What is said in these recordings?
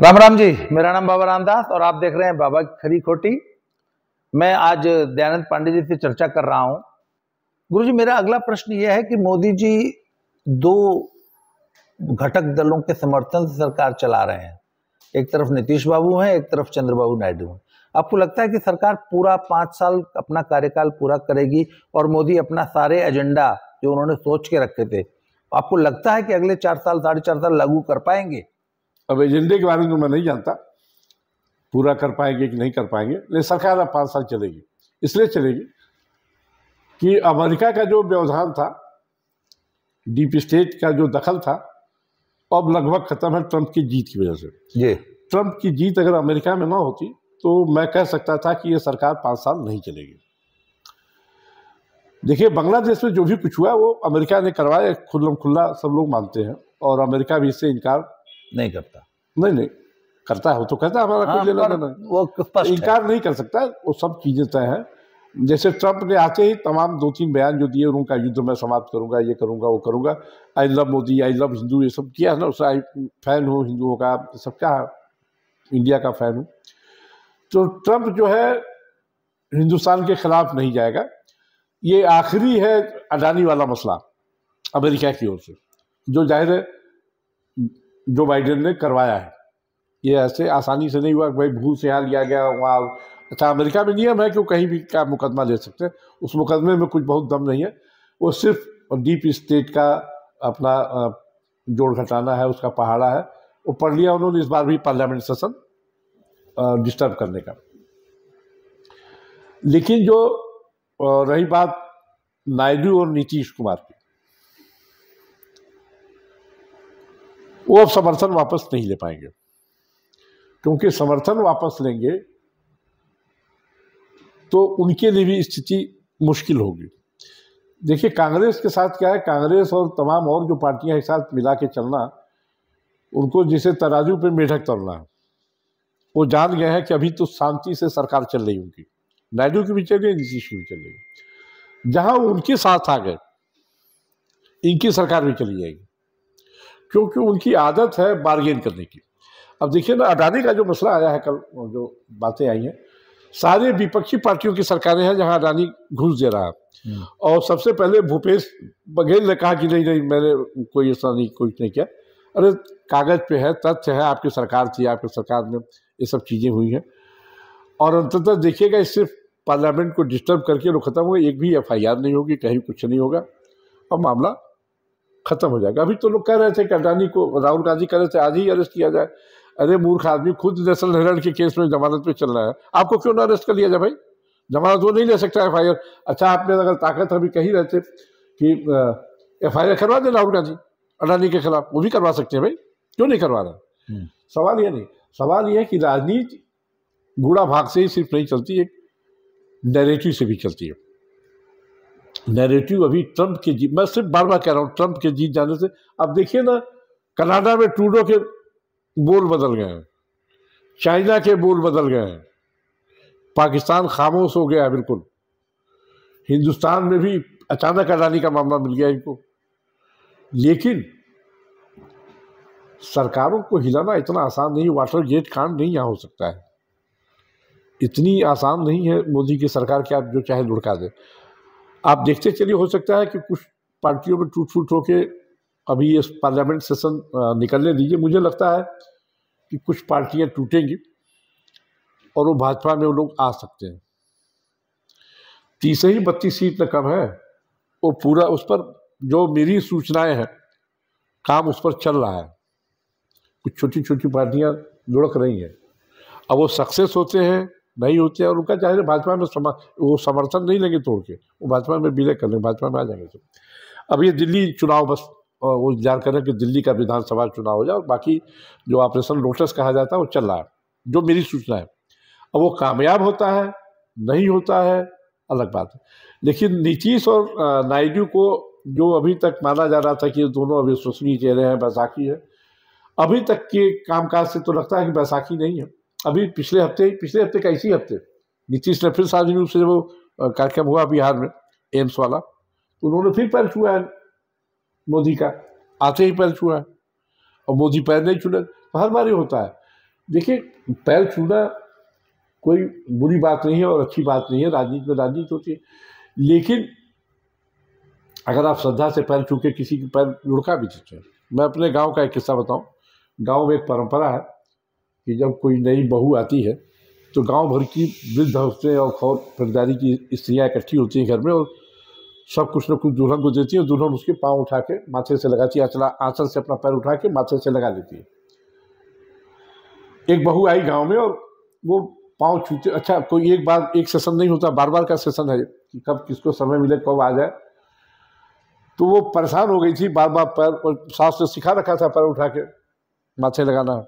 राम राम जी मेरा नाम बाबा रामदास और आप देख रहे हैं बाबा की खरी खोटी मैं आज दयानंद पांडे जी से चर्चा कर रहा हूं गुरु जी मेरा अगला प्रश्न यह है कि मोदी जी दो घटक दलों के समर्थन से सरकार चला रहे हैं एक तरफ नीतीश बाबू हैं एक तरफ चंद्रबाबू नायडू हैं आपको लगता है कि सरकार पूरा पाँच साल अपना कार्यकाल पूरा करेगी और मोदी अपना सारे एजेंडा जो उन्होंने सोच के रखे थे आपको लगता है कि अगले चार साल साढ़े चार साल लागू कर पाएंगे अब एजेंडे के बारे में तो मैं नहीं जानता पूरा कर पाएंगे कि नहीं कर पाएंगे लेकिन सरकार अब पाँच साल चलेगी इसलिए चलेगी कि अमेरिका का जो व्यवधान था डीप स्टेट का जो दखल था अब लगभग खत्म है ट्रंप की जीत की वजह से ये ट्रंप की जीत अगर अमेरिका में ना होती तो मैं कह सकता था कि ये सरकार पाँच साल नहीं चलेगी देखिए बांग्लादेश में जो भी कुछ हुआ वो अमेरिका ने करवाया खुल्लम खुल्ला सब लोग मानते हैं और अमेरिका भी इससे इनकार नहीं करता नहीं नहीं करता है वो तो करता है हमारा कोई हाँ, लेना वो इनकार नहीं कर सकता वो सब चीज़ें तय हैं जैसे ट्रंप ने आते ही तमाम दो तीन बयान जो दिए उनका युद्ध मैं समाप्त करूंगा ये करूंगा वो करूंगा I love Modi I love Hindu ये सब किया है ना उससे आई फैन हूँ हिंदुओं का सब क्या इंडिया का फैन हूँ तो ट्रंप जो है हिंदुस्तान के खिलाफ नहीं जाएगा ये आखिरी है अडानी वाला मसला अमेरिका की ओर से जो जाहिर है जो बाइडेन ने करवाया है ये ऐसे आसानी से नहीं हुआ कि भाई भूल से यहाँ लिया गया वहाँ अच्छा अमेरिका में नियम है कि वो कहीं भी क्या मुकदमा ले सकते हैं उस मुकदमे में कुछ बहुत दम नहीं है वो सिर्फ डीप स्टेट का अपना जोड़ घटाना है उसका पहाड़ा है वो पढ़ लिया उन्होंने इस बार भी पार्लियामेंट सेशन डिस्टर्ब करने का लेकिन जो रही बात नायडू और नीतीश कुमार की वो अब समर्थन वापस नहीं ले पाएंगे क्योंकि समर्थन वापस लेंगे तो उनके लिए भी स्थिति मुश्किल होगी देखिए कांग्रेस के साथ क्या है कांग्रेस और तमाम और जो पार्टियां एक साथ मिला के चलना उनको जिसे तराजू पे मेढक तोड़ना है वो जान गए हैं कि अभी तो शांति से सरकार चल रही उनकी नायडू की भी चल रही नीतीश की भी चल रही जहां उनके साथ आ गए इनकी सरकार भी चली जाएगी क्योंकि उनकी आदत है बार्गेन करने की अब देखिए ना अडानी का जो मसला आया है कल जो बातें आई हैं सारे विपक्षी पार्टियों की सरकारें हैं जहां अडानी घुस दे रहा है हम्म। और सबसे पहले भूपेश बघेल ने कहा कि नहीं नहीं मैंने कोई ऐसा नहीं कुछ नहीं किया अरे कागज पे है तथ्य है आपकी सरकार थी आपकी सरकार में ये सब चीज़ें हुई हैं और अंततः देखिएगा इससे पार्लियामेंट को डिस्टर्ब करके लोग खत्म होगा एक भी एफ नहीं होगी कहीं कुछ नहीं होगा और मामला खत्म हो जाएगा अभी तो लोग कह रहे थे कि अडानी को राहुल गांधी कह रहे थे आज ही अरेस्ट किया जाए अरे मूर्ख आदमी खुद नेशनल हेरल्ड के केस में जमानत पे चल रहा है आपको क्यों ना अरेस्ट कर लिया जाए भाई जमानत वो नहीं ले सकता एफ अच्छा आपने अगर ताकत अभी कही रहते कि एफ आई आर करवा दे राहुल गांधी अडानी के खिलाफ वो भी करवा सकते हैं भाई क्यों नहीं करवा रहे हम्म। सवाल यह नहीं सवाल यह है कि राजनीति गुड़ा भाग से ही सिर्फ नहीं चलती एक डायरेक्टिव से भी चलती है नैरेटिव अभी ट्रंप के जीत मैं सिर्फ बार बार कह रहा हूँ ट्रंप के जीत जाने से अब देखिए ना कनाडा में टूडो के बोल बदल गए हैं चाइना के बोल बदल गए हैं पाकिस्तान खामोश हो गया है बिल्कुल हिंदुस्तान में भी अचानक अडानी का मामला मिल गया इनको लेकिन सरकारों को हिलाना इतना आसान नहीं वाटर गेट कांड नहीं यहाँ हो सकता है इतनी आसान नहीं है मोदी की सरकार के आप जो चाहे लुढ़का दे आप देखते चलिए हो सकता है कि कुछ पार्टियों में टूट फूट होके अभी ये पार्लियामेंट सेशन निकलने दीजिए मुझे लगता है कि कुछ पार्टियां टूटेंगी और वो भाजपा में वो लोग आ सकते हैं ही बत्तीस सीट न कम है वो पूरा उस पर जो मेरी सूचनाएं हैं काम उस पर चल रहा है कुछ छोटी छोटी पार्टियां लुढ़क रही हैं अब वो सक्सेस होते हैं नहीं होते और उनका चाहे भाजपा में समा वो समर्थन नहीं लेंगे तोड़ के वो भाजपा में विलय कर लेंगे भाजपा में आ जाएंगे अब ये दिल्ली चुनाव बस वो इंतजार कर रहे हैं कि दिल्ली का विधानसभा चुनाव हो जाए और बाकी जो ऑपरेशन लोटस कहा जाता है वो चल रहा है जो मेरी सूचना है अब वो कामयाब होता है नहीं होता है अलग बात है लेकिन नीतीश और नायडू को जो अभी तक माना जा रहा था कि दोनों अविश्वसनीय चेहरे हैं बैसाखी है अभी तक के कामकाज से तो लगता है कि बैसाखी नहीं है अभी पिछले हफ्ते पिछले हफ्ते का इसी हफ्ते नीतीश ने फिर साझी रूप से वो कार्यक्रम हुआ बिहार में एम्स वाला तो उन्होंने फिर पैर छुआ है मोदी का आते ही पैर छुआ है और मोदी पैर नहीं छूने तो हर बार ही होता है देखिए पैर छूना कोई बुरी बात नहीं है और अच्छी बात नहीं है राजनीति में राजनीति होती है लेकिन अगर आप श्रद्धा से पैर छू के किसी के पैर लुढ़का भी देते हैं मैं अपने गांव का एक किस्सा बताऊं गांव में एक परंपरा है कि जब कोई नई बहू आती है तो गांव भर की वृद्ध औरतें और खौर फरदारी की स्त्रियाँ इकट्ठी होती हैं घर में और सब कुछ न कुछ दुल्हन को देती है दुल्हन उसके पाँव उठा के माथे से लगाती है आंचला आँचल से अपना पैर उठा के माथे से लगा देती है एक बहू आई गांव में और वो पाँव छूते अच्छा कोई एक बार एक सेशन नहीं होता बार बार का सेशन है कि कब किसको समय मिले कब आ जाए तो वो परेशान हो गई थी बार बार पैर और सास ने सिखा रखा था पैर उठा के माथे लगाना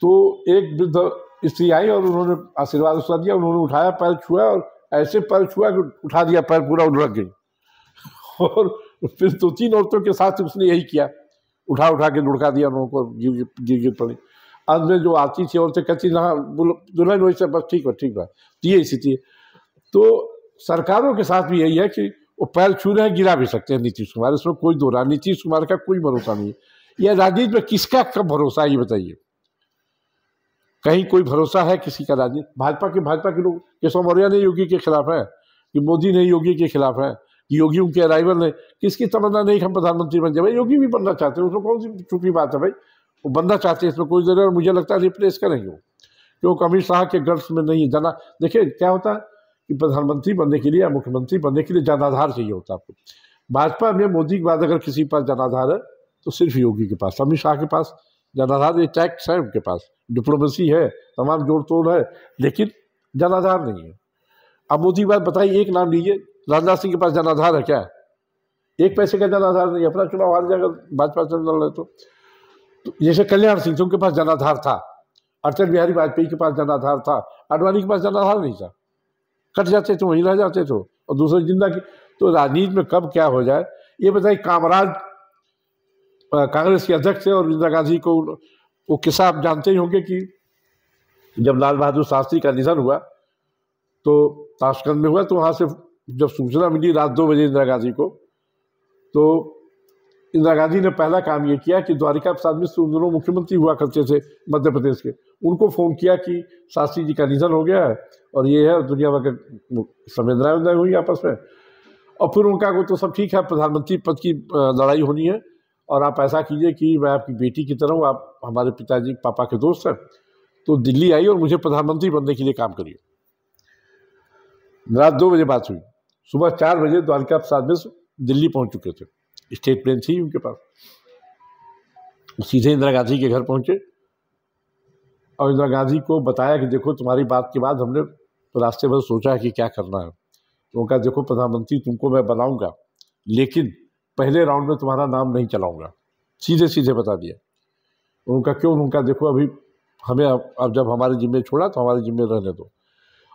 तो एक वृद्ध स्त्री आई और उन्होंने आशीर्वाद उसका दिया उन्होंने उठाया पैर छुआ और ऐसे पैर छुआ कि उठा दिया पैर पूरा उलट गई और फिर दो तीन औरतों के साथ उसने यही किया उठा उठा के लुढ़का दिया उन्होंने को गिर गिर पड़ी अंत में जो आती थी औरतें कहती ना हाँ, दुल्हन वैसे बस ठीक है ठीक बात तो यही स्थिति है तो सरकारों के साथ भी यही है कि वो पैर छू रहे हैं गिरा भी सकते हैं नीतीश कुमार इसमें कोई दो रहा नीतीश कुमार का कोई भरोसा नहीं है यह राजनीति में किसका कब भरोसा है ये बताइए कहीं कोई भरोसा है किसी का राजनीति भाजपा के भाजपा के लोग केशव मौर्य ने योगी के खिलाफ है कि मोदी ने योगी के खिलाफ है योगी उनके अराइवल ने किसकी तमन्ना नहीं हम प्रधानमंत्री बन जाए भाई योगी भी बनना चाहते हैं उसमें कौन सी छुपी बात है भाई वो बनना चाहते हैं इसमें कोई जरूरत और मुझे लगता है रिप्लेस करेंगे वो क्योंकि अमित शाह के गर्ल्स में नहीं है जाना देखिए क्या होता है कि प्रधानमंत्री बनने के लिए या मुख्यमंत्री बनने के लिए जनाधार चाहिए होता आपको भाजपा में मोदी के बाद अगर किसी के पास जनाधार है तो सिर्फ योगी के पास अमित शाह के पास जनाधार ये टैक्स है उनके पास डिप्लोमेसी है तमाम जोड़ तोड़ है लेकिन जनाधार नहीं है अब मोदी बात बताइए एक नाम लीजिए राजनाथ सिंह के पास जनाधार है क्या एक पैसे का जनाधार नहीं अपना चुनाव हार जाएगा भाजपा से लड़ रहे तो।, तो जैसे कल्याण सिंह उनके पास जनाधार था अटल बिहारी वाजपेयी के पास जनाधार था अडवाणी के पास जनाधार नहीं था कट जाते तो वहीं रह जाते तो और दूसरे जिंदा की तो राजनीति में कब क्या हो जाए ये बताइए कामराज कांग्रेस के अध्यक्ष थे और इंदिरा गांधी को वो किस्सा आप जानते ही होंगे कि जब लाल बहादुर शास्त्री का निधन हुआ तो ताशकंद में हुआ तो वहाँ से जब सूचना मिली रात दो बजे इंदिरा गांधी को तो इंदिरा गांधी ने पहला काम ये किया कि द्वारिका प्रसाद मिश्र उन दोनों मुख्यमंत्री हुआ करते थे मध्य प्रदेश के उनको फ़ोन किया कि शास्त्री जी का निधन हो गया है और ये है दुनिया भर के संवेदनाएं हुई आपस में और फिर उनका को तो सब ठीक है प्रधानमंत्री पद की लड़ाई होनी है और आप ऐसा कीजिए कि मैं आपकी बेटी की तरह हूँ आप हमारे पिताजी पापा के दोस्त हैं तो दिल्ली आई और मुझे प्रधानमंत्री बनने के लिए काम करिए रात दो बजे बात हुई सुबह चार बजे द्वारका प्रसाद मिश्र दिल्ली पहुंच चुके थे स्टेट प्लेन थी उनके पास सीधे इंदिरा गांधी के घर पहुंचे और इंदिरा गांधी को बताया कि देखो तुम्हारी बात के बाद हमने रास्ते भर सोचा कि क्या करना है तो उनका देखो प्रधानमंत्री तुमको मैं बनाऊंगा लेकिन पहले राउंड में तुम्हारा नाम नहीं चलाऊंगा सीधे सीधे बता दिया उनका क्यों उनका देखो अभी हमें अब, अब जब हमारे जिम्मे छोड़ा तो हमारे जिम्मे रहने दो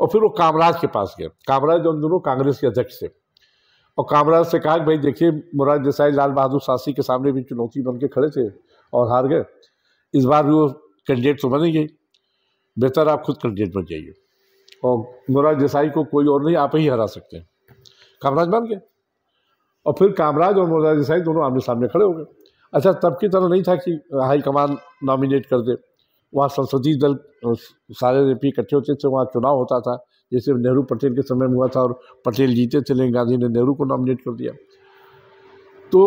और फिर वो कामराज के पास गए कामराज उन दोनों कांग्रेस के अध्यक्ष थे और कामराज से कहा कि भाई देखिए मुराद देसाई लाल बहादुर शास्त्री के सामने भी चुनौती बन के खड़े थे और हार गए इस बार भी वो कैंडिडेट तो बनेंगे बेहतर आप खुद कैंडिडेट बन जाइए और मुराद देसाई को कोई और नहीं आप ही हरा सकते हैं कामराज बन गए और फिर कामराज और मोरारजी देसाई दोनों आमने सामने खड़े हो गए अच्छा तब की तरह नहीं था कि हाईकमान नॉमिनेट कर दे वहाँ संसदीय दल सारे रेपी पी इकट्ठे होते थे वहाँ चुनाव होता था जैसे नेहरू पटेल के समय में हुआ था और पटेल जीते थे लेकिन गांधी ने नेहरू को नॉमिनेट कर दिया तो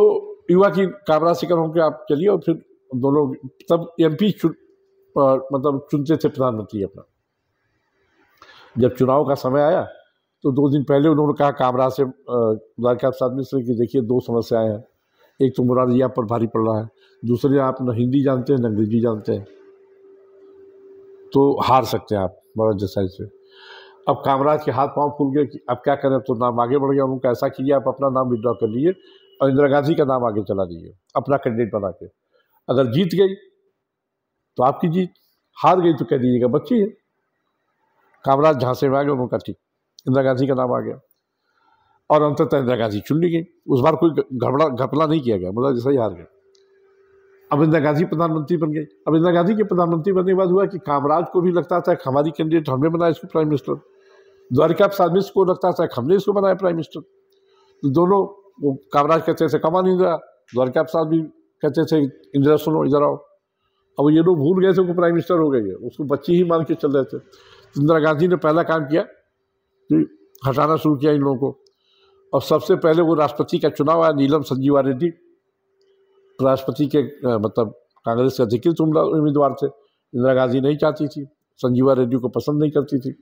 युवा की कामराज से होकर आप चलिए और फिर दोनों तब एम पी चुन, मतलब चुनते थे प्रधानमंत्री अपना जब चुनाव का समय आया तो दो दिन पहले उन्होंने कहा कामराज से मुदारकाब साहब मिश्र की देखिए दो समस्याएं हैं एक तो मुरारिया पर भारी पड़ रहा है दूसरे आप न हिंदी जानते हैं न अंग्रेजी जानते हैं तो हार सकते हैं आप मोरार जसाई से अब कामराज के हाथ पांव फूल गए कि अब क्या करें तो नाम आगे बढ़ गया उनका ऐसा कीजिए आप अपना नाम विड्रॉ कर लीजिए और इंदिरा गांधी का नाम आगे चला दीजिए अपना कैंडिडेट बना के अगर जीत गई तो आपकी जीत हार गई तो कह दीजिएगा बच्ची है कामराज झांसे में आ गए उन्होंने कहा ठीक इंदिरा गांधी का नाम आ गया और अंततः इंदिरा गांधी चुन ली गई उस बार कोई घबरा घपला नहीं किया गया मुझे जैसा ही हार गया अब इंदिरा गांधी प्रधानमंत्री बन गई अब इंदिरा गांधी के प्रधानमंत्री बनने के बाद हुआ कि कामराज को भी लगता था कि हमारी कैंडिडेट हमने बनाया इसको प्राइम मिनिस्टर द्वारिका प्रसाद मिश्र को लगता था कि हमने इसको बनाया प्राइम मिनिस्टर तो दोनों वो कामराज कहते थे कमा नहीं रहा द्वारिका प्रसाद भी कहते थे इंदिरा सुनो इधर आओ अब ये लोग भूल गए थे उनको प्राइम मिनिस्टर हो गई है उसको बच्ची ही मान के चल रहे थे तो इंदिरा गांधी ने पहला काम किया हटाना हम्म, शुरू किया इन लोगों को और सबसे पहले वो राष्ट्रपति का चुनाव आया नीलम संजीवा रेड्डी राष्ट्रपति के मतलब कांग्रेस के अधिकृत उम्मीदवार थे इंदिरा गांधी नहीं चाहती थी संजीवा रेड्डी को पसंद नहीं करती थी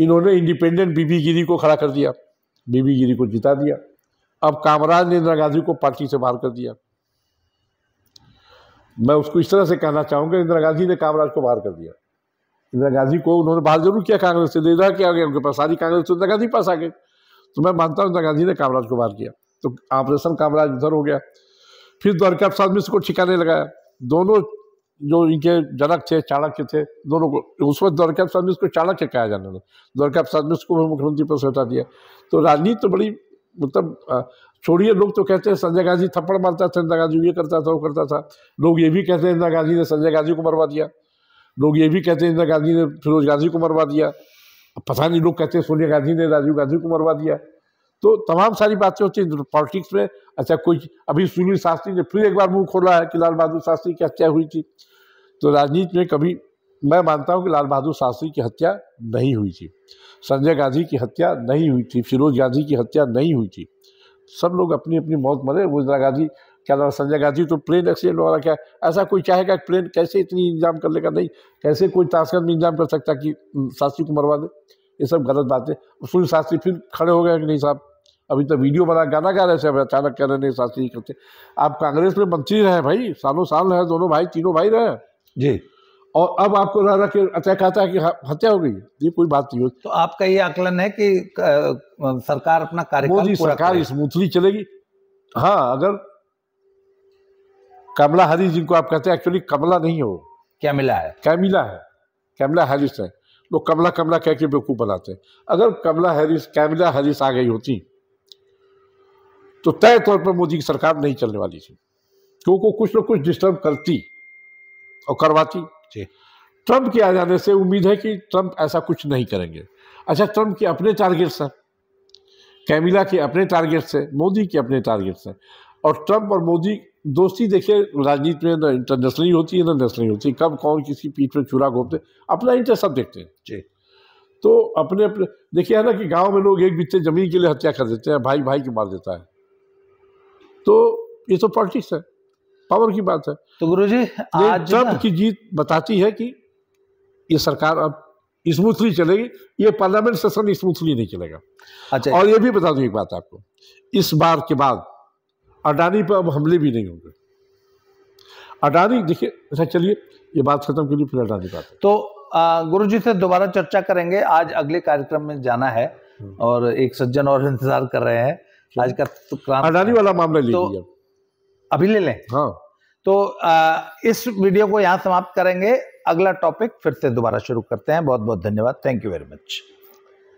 इन्होंने इंडिपेंडेंट बीबी गिरी को खड़ा कर दिया बीबी गिरी को जिता दिया अब कामराज ने इंदिरा गांधी को पार्टी से बाहर कर दिया मैं उसको इस तरह से कहना चाहूंगा इंदिरा गांधी ने कामराज को बाहर कर दिया इंदिरा गांधी को उन्होंने बाहर जरूर किया कांग्रेस से इंदिरा क्या गया उनके पास सारी कांग्रेस इंदिरा गांधी पास आ गए तो मैं मानता हूँ इंदिरा गांधी ने कामराज को बाहर किया तो ऑपरेशन कामराज उधर हो गया फिर द्वारका प्रसाद मिश्र को ठिकाने लगाया दोनों जो इनके जनक थे चाणक्य थे दोनों को उस वक्त द्वारका प्रसाद मिश्र को चाणक्य कहा जाने लगा द्वारका प्रसाद मिश्र को मुख्यमंत्री पद से हटा दिया तो राजनीति तो बड़ी मतलब छोड़िए लोग तो कहते हैं संजय गांधी थप्पड़ मारता था इंदिरा गांधी ये करता था वो करता था लोग ये भी कहते हैं इंदिरा गांधी ने संजय गांधी को मरवा दिया लोग ये भी कहते हैं इंदिरा गांधी ने फिरोज गांधी को मरवा दिया पता नहीं लोग कहते हैं सोनिया गांधी ने राजीव गांधी को मरवा दिया तो तमाम सारी बातें होती हैं पॉलिटिक्स में अच्छा कोई अभी सुनील शास्त्री ने फिर एक बार मुंह खोला है कि लाल बहादुर शास्त्री की हत्या हुई थी तो राजनीति में कभी मैं मानता हूं कि लाल बहादुर शास्त्री की हत्या नहीं हुई थी संजय गांधी की हत्या नहीं हुई थी फिरोज गांधी की हत्या नहीं हुई थी सब लोग अपनी अपनी मौत मरे वो इंदिरा गांधी क्या नाम संजय गांधी तो प्लेन एक्सीडेंट वाला क्या ऐसा कोई चाहेगा कि प्लेन कैसे इतनी इंजाम कर लेगा नहीं कैसे कोई ताशकंद में इंजाम कर सकता कि हम्म, शास्त्री को मरवा दे ये सब गलत बात है सुनील शास्त्री फिर खड़े हो गए कि नहीं साहब अभी तो वीडियो बना गाना गा रहे थे अचानक कह रहे नहीं शास्त्री करते आप कांग्रेस में मंत्री रहे भाई सालों साल रहे दोनों भाई तीनों भाई रहे जी और अब आपको रह रहा कि अटैक आता है कि हत्या हो गई ये कोई बात नहीं होती तो आपका ये आकलन है कि सरकार अपना कार्य मोदी सरकार स्मूथली चलेगी हाँ अगर कमला हरी जिनको आप कहते हैं एक्चुअली कमला नहीं हो कैमिला है कैमिला है कैमला हैरिस है लोग कमला कमला कह के बेवकूफ़ बनाते हैं अगर कमला हैरिस कैमिला हैरिस आ गई होती तो तय तौर पर मोदी की सरकार नहीं चलने वाली थी क्योंकि कुछ ना कुछ डिस्टर्ब करती और करवाती ट्रंप के आ जाने से उम्मीद है कि ट्रंप ऐसा कुछ नहीं करेंगे अच्छा ट्रंप के अपने टारगेट्स हैं कैमिला के अपने टारगेट्स हैं मोदी के अपने टारगेट्स हैं और ट्रंप और मोदी दोस्ती देखिए राजनीति में ना इंटरनेशनली होती है ना नेशनली होती है कब कौन किसी पीठ में चूरा घोपते अपना इंटरेस्ट सब देखते हैं जी तो अपने अपने देखिए है ना कि गांव में लोग एक बीते जमीन के लिए हत्या कर देते हैं भाई भाई की मार देता है तो ये तो पॉलिटिक्स है पावर की बात है तो गुरु जी ट्रंप की जीत बताती है कि ये सरकार अब स्मूथली चलेगी ये पार्लियामेंट सेशन स्मूथली नहीं चलेगा अच्छा और ये भी बता दू एक बात आपको इस बार के बाद अडानी पर अब हमले भी नहीं होंगे अडानी देखिए अच्छा चलिए ये बात खत्म करिए फिर अडानी बात तो गुरु जी से दोबारा चर्चा करेंगे आज अगले कार्यक्रम में जाना है हम्म। और एक सज्जन और इंतजार कर रहे हैं आज का तो अडानी वाला मामला तो, अभी ले लें हाँ तो आ, इस वीडियो को यहाँ समाप्त करेंगे अगला टॉपिक फिर से दोबारा शुरू करते हैं बहुत बहुत धन्यवाद थैंक यू वेरी मच